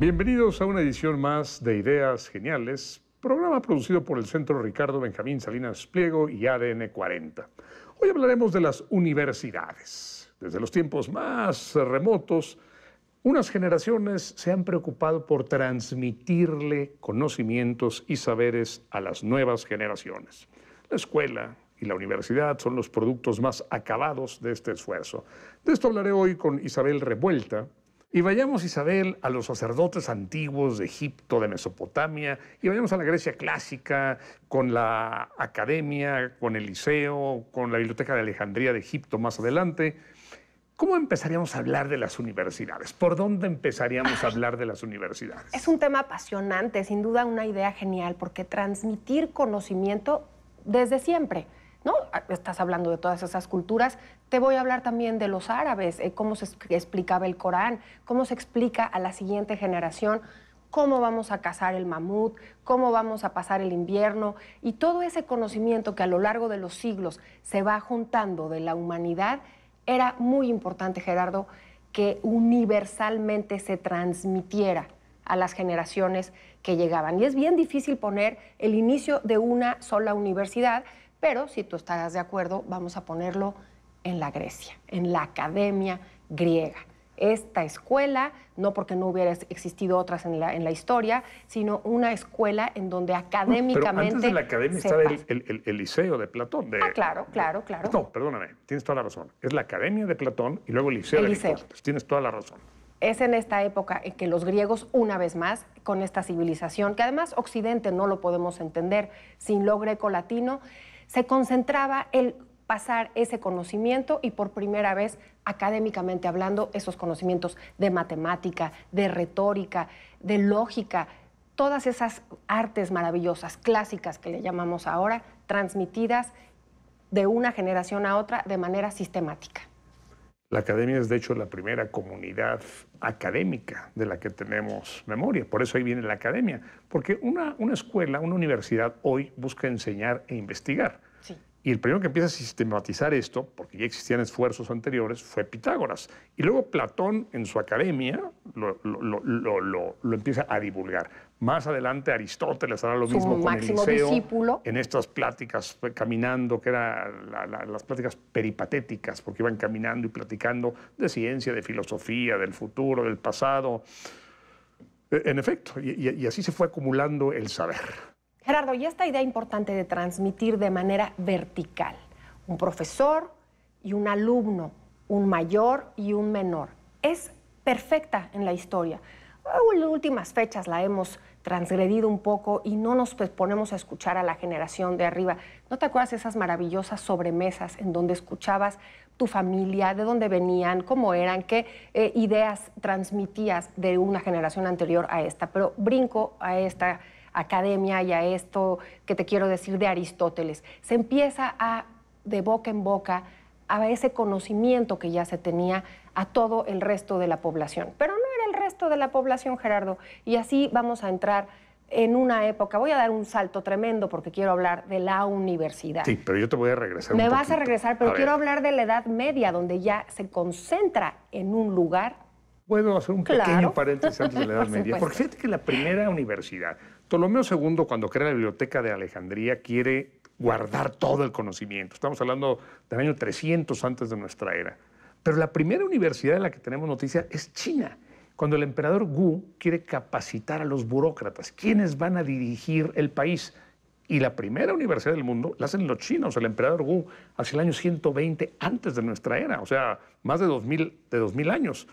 Bienvenidos a una edición más de Ideas Geniales, programa producido por el Centro Ricardo Benjamín Salinas Pliego y ADN 40. Hoy hablaremos de las universidades. Desde los tiempos más remotos, unas generaciones se han preocupado por transmitirle conocimientos y saberes a las nuevas generaciones. La escuela y la universidad son los productos más acabados de este esfuerzo. De esto hablaré hoy con Isabel Revuelta, y vayamos, Isabel, a los sacerdotes antiguos de Egipto, de Mesopotamia, y vayamos a la Grecia clásica, con la academia, con el liceo, con la Biblioteca de Alejandría de Egipto más adelante. ¿Cómo empezaríamos a hablar de las universidades? ¿Por dónde empezaríamos a hablar de las universidades? Es un tema apasionante, sin duda una idea genial, porque transmitir conocimiento desde siempre. ¿no? Ah, estás hablando de todas esas culturas. Te voy a hablar también de los árabes, eh, cómo se explicaba el Corán, cómo se explica a la siguiente generación cómo vamos a cazar el mamut, cómo vamos a pasar el invierno y todo ese conocimiento que a lo largo de los siglos se va juntando de la humanidad, era muy importante, Gerardo, que universalmente se transmitiera a las generaciones que llegaban. Y es bien difícil poner el inicio de una sola universidad, pero si tú estás de acuerdo, vamos a ponerlo en la Grecia, en la academia griega. Esta escuela, no porque no hubiera existido otras en la, en la historia, sino una escuela en donde académicamente. Pero antes la academia estaba el, Liceo de Platón. De, ah, claro, claro, claro. No, perdóname, tienes toda la razón. Es la academia de Platón y luego el Liceo de Liceo. Tienes toda la razón es en esta época en que los griegos, una vez más, con esta civilización, que además Occidente no lo podemos entender sin lo greco-latino, se concentraba el pasar ese conocimiento y por primera vez académicamente hablando esos conocimientos de matemática, de retórica, de lógica, todas esas artes maravillosas, clásicas que le llamamos ahora, transmitidas de una generación a otra de manera sistemática. La academia es, de hecho, la primera comunidad académica de la que tenemos memoria. Por eso ahí viene la academia. Porque una, una escuela, una universidad hoy busca enseñar e investigar. Y el primero que empieza a sistematizar esto, porque ya existían esfuerzos anteriores, fue Pitágoras. Y luego Platón en su academia lo, empieza a divulgar. Más adelante Aristóteles hará lo mismo con Eliseo discípulo. en estas pláticas caminando, que eran las pláticas peripatéticas, porque iban caminando y platicando de ciencia, de filosofía, del futuro, del pasado. E, en efecto, y así se fue acumulando el saber. Gerardo, y esta idea importante de transmitir de manera vertical, un profesor y un alumno, un mayor y un menor, es perfecta en la historia. En últimas fechas la hemos transgredido un poco y no nos pues, ponemos a escuchar a la generación de arriba. ¿No te acuerdas esas maravillosas sobremesas en donde escuchabas tu familia, de dónde venían, cómo eran, qué eh, ideas transmitías de una generación anterior a esta? Pero brinco a esta academia y a esto que te quiero decir de Aristóteles. Se empieza a, de boca en boca, a ese conocimiento que ya se tenía a todo el resto de la población. Pero no era el resto de la población, Gerardo. Y así vamos a entrar en una época, voy a dar un salto tremendo porque quiero hablar de la universidad. Sí, pero yo te voy a regresar. Me vas a regresar, pero quiero hablar de la Edad Media, donde ya se concentra en un lugar Puedo hacer un pequeño paréntesis antes de la Edad Media, porque fíjate que la primera universidad, Ptolomeo II, cuando crea la Biblioteca de Alejandría, quiere guardar todo el conocimiento. Estamos hablando del año 300 antes de nuestra era. Pero la primera universidad de la que tenemos noticia es China, cuando el emperador Wu quiere capacitar a los burócratas, quienes van a dirigir el país. Y la primera universidad del mundo la hacen los chinos, el emperador Wu, hacia el año 120 antes de nuestra era, o sea, más de 2000, de 2000 años.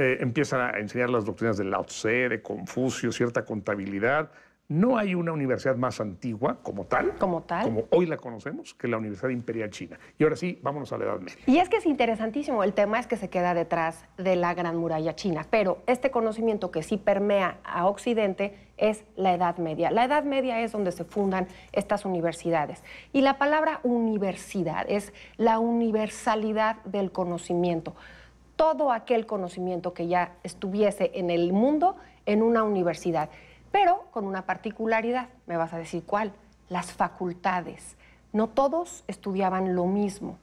Eh, empiezan a enseñar las doctrinas de Lao Tse, de Confucio, cierta contabilidad. No hay una universidad más antigua como tal, como tal, como hoy la conocemos, que la Universidad Imperial China. Y ahora sí, vámonos a la Edad Media. Y es que es interesantísimo, el tema es que se queda detrás de la Gran Muralla China, pero este conocimiento que sí permea a Occidente es la Edad Media. La Edad Media es donde se fundan estas universidades. Y la palabra universidad es la universalidad del conocimiento todo aquel conocimiento que ya estuviese en el mundo en una universidad, pero con una particularidad, me vas a decir cuál, las facultades. No todos estudiaban lo mismo,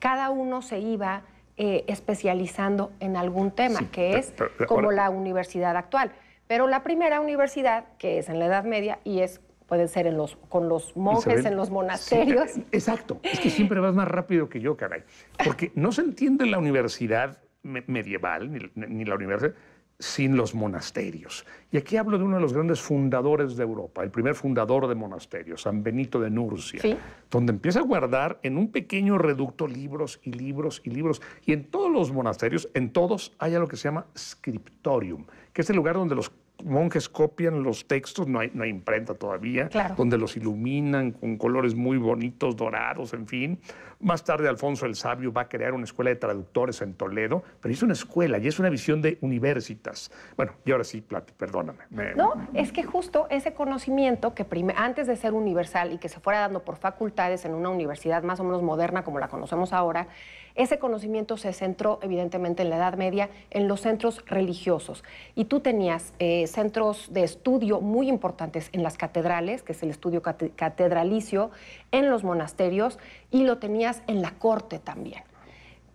cada uno se iba eh, especializando en algún tema, que es como la universidad actual. Pero la primera universidad, que es en la Edad Media y es puede ser en los, con los monjes, en los monasterios. Eh, exacto, es que siempre vas más rápido que yo, caray. Porque no se entiende la universidad medieval, ni, la universidad, sin los monasterios. Y aquí hablo de uno de los grandes fundadores de Europa, el primer fundador de monasterios, San Benito de Nurcia, donde empieza a guardar en un pequeño reducto libros y libros y libros. Y en todos los monasterios, en todos, hay lo que se llama scriptorium, que es el lugar donde los monjes copian los textos, no hay, no imprenta todavía, donde los iluminan con colores muy bonitos, dorados, en fin. Más tarde Alfonso el Sabio va a crear una escuela de traductores en Toledo, pero es una escuela y es una visión de universitas. Bueno, y ahora sí, Plati, perdóname. No, es que justo ese conocimiento que antes de ser universal y que se fuera dando por facultades en una universidad más o menos moderna como la conocemos ahora, ese conocimiento se centró evidentemente en la Edad Media, en los centros religiosos. Y tú tenías eh, centros de estudio muy importantes en las catedrales, que es el estudio catedralicio, en los monasterios y lo tenías en la corte también.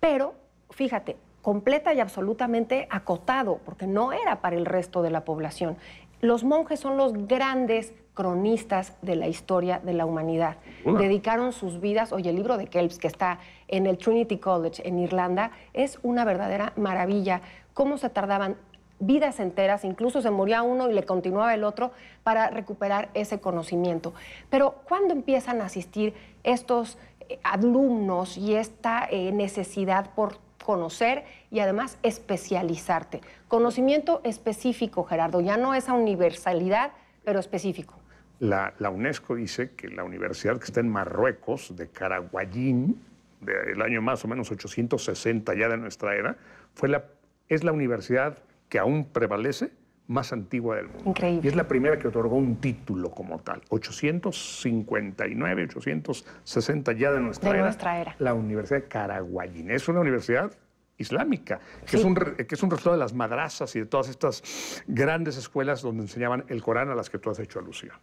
Pero, fíjate, completa y absolutamente acotado, porque no era para el resto de la población. Los monjes son los grandes cronistas de la historia de la humanidad. Dedicaron sus vidas, oye, el libro de Kelps que está en el Trinity College en Irlanda es una verdadera maravilla. Cómo se tardaban vidas enteras, incluso se moría uno y le continuaba el otro para recuperar ese conocimiento. Pero ¿cuándo empiezan a asistir estos eh, alumnos y esta eh, necesidad por conocer y además especializarte. Conocimiento específico, Gerardo, ya no esa universalidad, pero específico. La, UNESCO dice que la universidad que está en Marruecos, de Caraguayín, del año más o menos 860 ya de nuestra era, fue la, es la universidad que aún prevalece más antigua del mundo. Increíble. Y es la primera que otorgó un título como tal. 859, 860 ya de nuestra, de nuestra era. La Universidad de Caraguayín. Es una universidad islámica, que, es un, que resultado de las madrasas y de todas estas grandes escuelas donde enseñaban el Corán a las que tú has hecho alusión.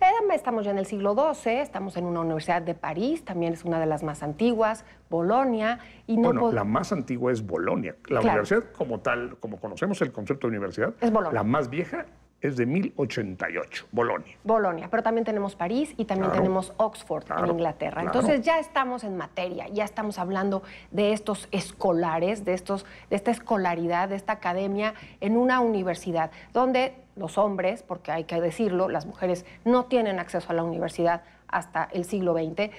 Eh, estamos ya en el siglo XII, estamos en una universidad de París, también es una de las más antiguas, Bolonia. Y no bueno, la más antigua es Bolonia. La universidad como tal, como conocemos el concepto de universidad, es Bolonia. La más vieja es de 1088, Bolonia. Bolonia, pero también tenemos París y también tenemos Oxford en Inglaterra. Entonces ya estamos en materia, ya estamos hablando de estos escolares, de, estos, de esta escolaridad, de esta academia en una universidad, donde los hombres, porque hay que decirlo, las mujeres no tienen acceso a la universidad hasta el siglo XX,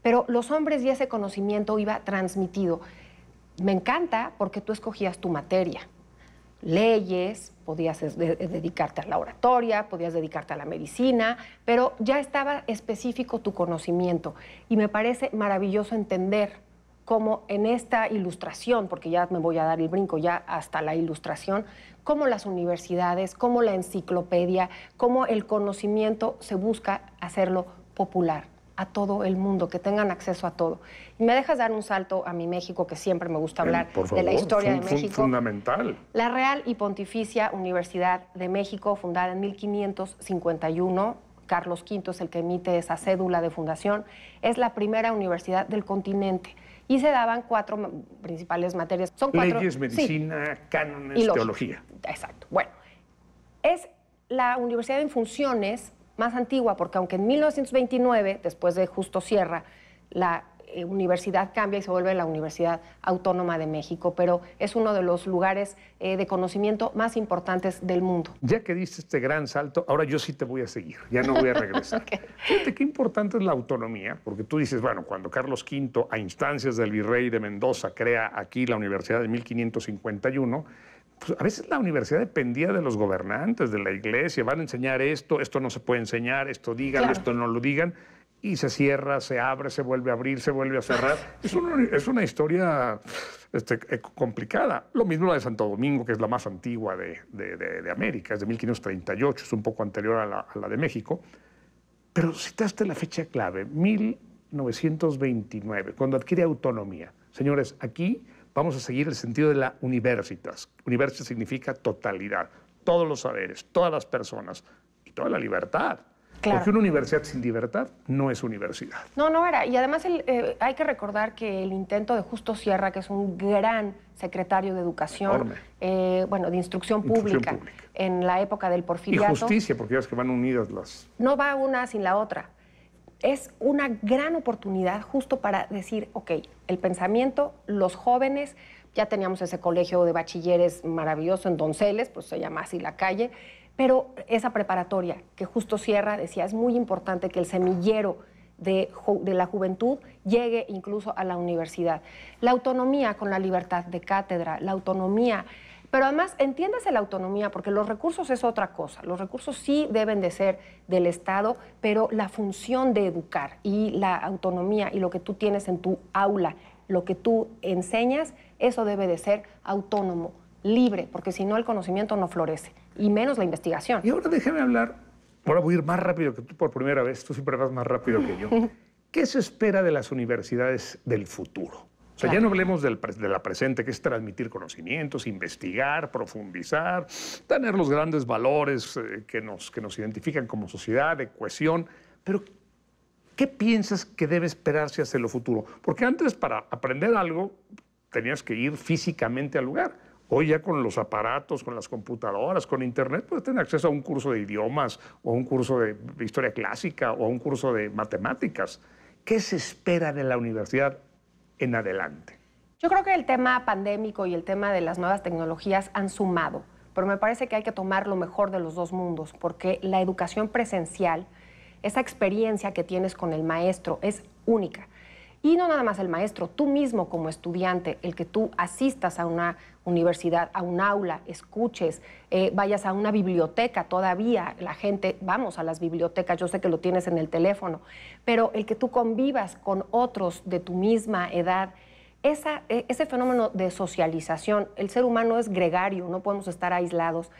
pero los hombres y ese conocimiento iba transmitido. Me encanta porque tú escogías tu materia leyes, podías eh, dedicarte a la oratoria, podías dedicarte a la medicina, pero ya estaba específico tu conocimiento y me parece maravilloso entender cómo en esta ilustración, porque ya me voy a dar el brinco ya hasta la ilustración, cómo las universidades, cómo la enciclopedia, cómo el conocimiento se busca hacerlo popular a todo el mundo, que tengan acceso a todo. Y me dejas dar un salto a mi México, que siempre me gusta hablar de la historia de México. fundamental. La Real y Pontificia Universidad de México, fundada en 1551, Carlos V es el que emite esa cédula de fundación, es la primera universidad del continente y se daban cuatro principales materias. Son cuatro, Leyes, medicina, cánones, y teología. Exacto. Bueno, es la universidad en funciones más antigua, porque aunque en 1929, después de Justo Sierra, la eh, universidad cambia y se vuelve la Universidad Autónoma de México, pero es uno de los lugares eh, de conocimiento más importantes del mundo. Ya que diste este gran salto, ahora yo sí te voy a seguir, ya no voy a regresar. Fíjate qué importante es la autonomía, porque tú dices, bueno, cuando Carlos V, a instancias del virrey de Mendoza, crea aquí la Universidad de 1551, pues, a veces la universidad dependía de los gobernantes, de la iglesia, van a enseñar esto, esto no se puede enseñar, esto digan, esto no lo digan, y se cierra, se abre, se vuelve a abrir, se vuelve a cerrar. Es una, historia este, eh, complicada. Lo mismo la de Santo Domingo, que es la más antigua de, de, América, es de 1538, es un poco anterior a la de México. Pero citaste la fecha clave, 1929, cuando adquiere autonomía. Señores, aquí vamos a seguir el sentido de la universitas. Universitas significa totalidad, todos los saberes, todas las personas y toda la libertad. Porque una universidad sin libertad no es universidad. No, no era. Y además eh, hay que recordar que el intento de Justo Sierra, que es un gran secretario de Educación, eh, bueno, de Instrucción Pública, en la época del porfiriato... Y justicia, porque ya es que van unidas las... No va una sin la otra es una gran oportunidad justo para decir, ok, el pensamiento, los jóvenes, ya teníamos ese colegio de bachilleres maravilloso en Donceles, pues se llama así la calle, pero esa preparatoria que justo cierra, decía, es muy importante que el semillero de, de, la juventud llegue incluso a la universidad. La autonomía con la libertad de cátedra, la autonomía pero además, entiéndase la autonomía, porque los recursos es otra cosa. Los recursos sí deben de ser del Estado, pero la función de educar y la autonomía y lo que tú tienes en tu aula, lo que tú enseñas, eso debe de ser autónomo, libre, porque si no el conocimiento no florece, y menos la investigación. Y ahora déjame hablar, ahora voy a ir más rápido que tú por primera vez, tú siempre vas más rápido que yo. ¿Qué se espera de las universidades del futuro? O sea, ya no hablemos de la presente, que es transmitir conocimientos, investigar, profundizar, tener los grandes valores eh, que, nos, que nos identifican como sociedad, de cohesión. Pero, ¿qué piensas que debe esperarse hacia lo futuro? Porque antes, para aprender algo, tenías que ir físicamente al lugar. Hoy ya con los aparatos, con las computadoras, con Internet, puedes tener acceso a un curso de idiomas o a un curso de historia clásica o a un curso de matemáticas. ¿Qué se espera de la universidad en adelante? Yo creo que el tema pandémico y el tema de las nuevas tecnologías han sumado, pero me parece que hay que tomar lo mejor de los dos mundos, porque la educación presencial, esa experiencia que tienes con el maestro es única. Y no nada más el maestro, tú mismo como estudiante, el que tú asistas a una universidad, a un aula, escuches, eh, vayas a una biblioteca, todavía la gente, vamos a las bibliotecas, yo sé que lo tienes en el teléfono, pero el que tú convivas con otros de tu misma edad, e, ese fenómeno de socialización, el ser humano es gregario, no podemos estar aislados,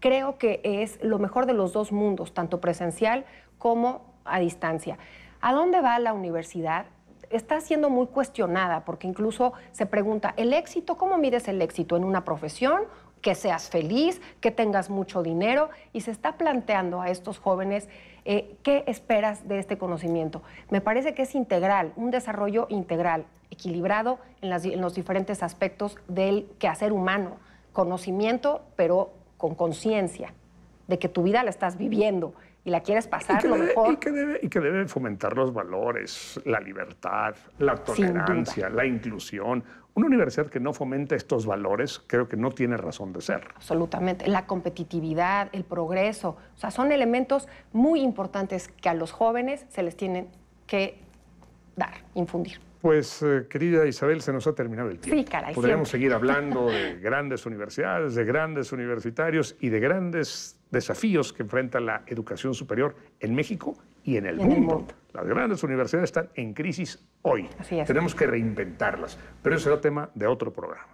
creo que es lo mejor de los dos mundos, tanto presencial como a distancia. ¿A dónde va la universidad? está siendo muy cuestionada porque incluso se pregunta, ¿el éxito? ¿Cómo mides el éxito en una profesión? Que seas feliz, que tengas mucho dinero y se está planteando a estos jóvenes eh, qué esperas de este conocimiento. Me parece que es integral, un desarrollo integral, equilibrado en, en los diferentes aspectos del quehacer humano. Conocimiento, pero con conciencia de que tu vida la estás viviendo y la quieres pasar lo mejor. Y que, debe, y que debe fomentar los valores, la libertad, la tolerancia, la inclusión. Una universidad que no fomenta estos valores creo que no tiene razón de ser. Absolutamente. La competitividad, el progreso, o sea, son elementos muy importantes que a los jóvenes se les tienen que dar, infundir. Pues, eh, querida Isabel, se nos ha terminado el tiempo. Sí, caray, Podríamos seguir hablando de grandes universidades, de grandes universitarios y de grandes desafíos que enfrenta la educación superior en México y en el, mundo. Las grandes universidades están en crisis hoy. Tenemos que reinventarlas, pero eso será tema de otro programa.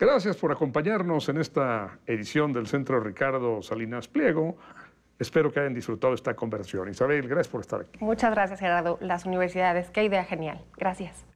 Gracias por acompañarnos en esta edición del Centro Ricardo Salinas Pliego. Espero que hayan disfrutado esta conversación. Isabel, gracias por estar aquí. Muchas gracias, Gerardo. Las universidades, qué idea genial. Gracias.